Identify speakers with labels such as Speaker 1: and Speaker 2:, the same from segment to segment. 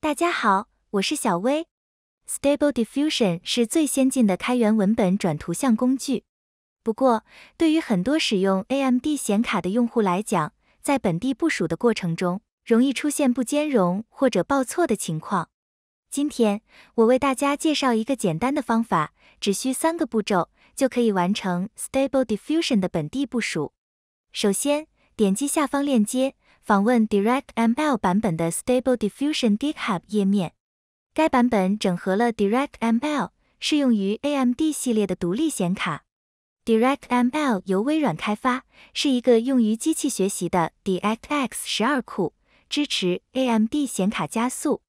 Speaker 1: 大家好，我是小薇。Stable Diffusion 是最先进的开源文本转图像工具，不过对于很多使用 AMD 显卡的用户来讲，在本地部署的过程中，容易出现不兼容或者报错的情况。今天我为大家介绍一个简单的方法，只需三个步骤就可以完成 Stable Diffusion 的本地部署。首先，点击下方链接。访问 DirectML 版本的 Stable Diffusion GitHub 页面，该版本整合了 DirectML，适用于 AMD 系列的独立显卡。DirectML 由微软开发，是一个用于机器学习的 DirectX 十二库，支持 AMD 显卡加速。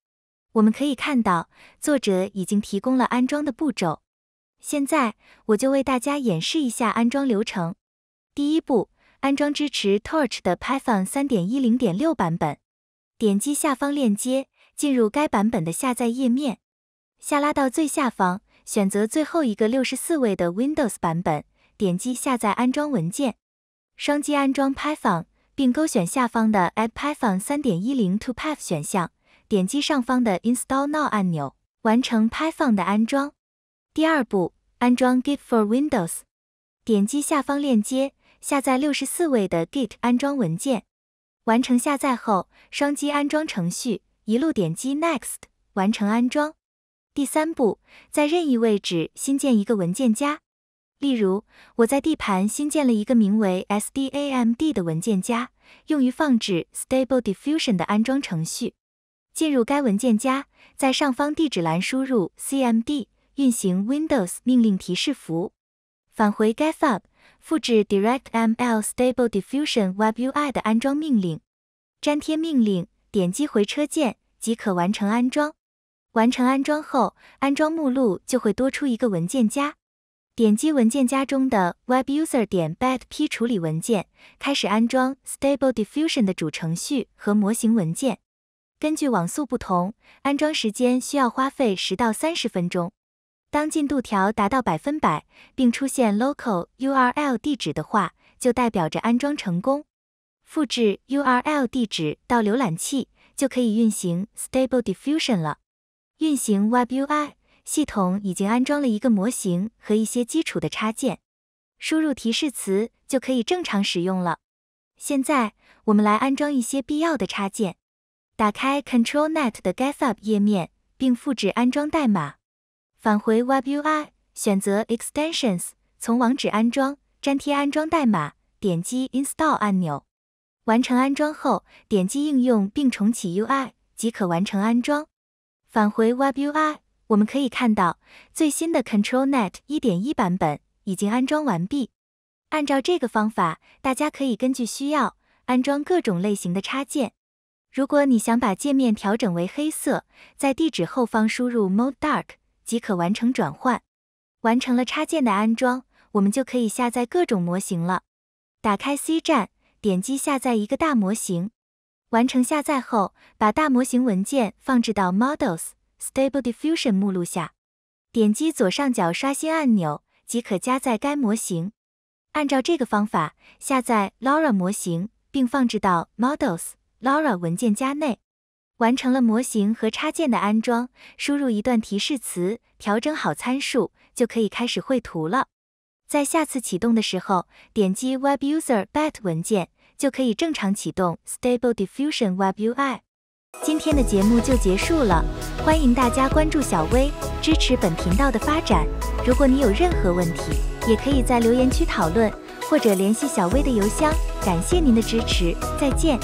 Speaker 1: 我们可以看到，作者已经提供了安装的步骤。现在，我就为大家演示一下安装流程。第一步。安装支持 Torch 的 Python 3.10.6版本，点击下方链接进入该版本的下载页面，下拉到最下方，选择最后一个六十四位的 Windows 版本，点击下载安装文件，双击安装 Python，并勾选下方的 Add Python 3.10 to PATH 选项，点击上方的 Install Now 按钮，完成 Python 的安装。第二步，安装 Git for Windows，点击下方链接。下载六十四位的 Git 安装文件，完成下载后，双击安装程序，一路点击 Next 完成安装。第三步，在任意位置新建一个文件夹，例如我在 D 盘新建了一个名为 SDA MD 的文件夹，用于放置 Stable Diffusion 的安装程序。进入该文件夹，在上方地址栏输入 CMD 运行 Windows 命令提示符，返回 GitHub。复制 DirectML Stable Diffusion WebUI 的安装命令，粘贴命令，点击回车键即可完成安装。完成安装后，安装目录就会多出一个文件夹。点击文件夹中的 WebUser.bat 点 p 处理文件，开始安装 Stable Diffusion 的主程序和模型文件。根据网速不同，安装时间需要花费十到三十分钟。当进度条达到百分百，并出现 local URL 地址的话，就代表着安装成功。复制 URL 地址到浏览器，就可以运行 Stable Diffusion 了。运行 Web UI，系统已经安装了一个模型和一些基础的插件。输入提示词就可以正常使用了。现在我们来安装一些必要的插件。打开 ControlNet 的 GitHub 页面，并复制安装代码。返回 Web UI，选择 Extensions，从网址安装，粘贴安装代码，点击 Install 按钮。完成安装后，点击应用并重启 UI，即可完成安装。返回 Web UI，我们可以看到最新的 ControlNet 1.1版本已经安装完毕。按照这个方法，大家可以根据需要安装各种类型的插件。如果你想把界面调整为黑色，在地址后方输入 mode dark。即可完成转换。完成了插件的安装，我们就可以下载各种模型了。打开 C 站，点击下载一个大模型。完成下载后，把大模型文件放置到 models stable diffusion 目录下，点击左上角刷新按钮，即可加载该模型。按照这个方法下载 Lora 模型，并放置到 models lora 文件夹内。完成了模型和插件的安装，输入一段提示词，调整好参数，就可以开始绘图了。在下次启动的时候，点击 webuser.bat 文件，就可以正常启动 Stable Diffusion WebUI。今天的节目就结束了，欢迎大家关注小薇，支持本频道的发展。如果你有任何问题，也可以在留言区讨论，或者联系小薇的邮箱。感谢您的支持，再见。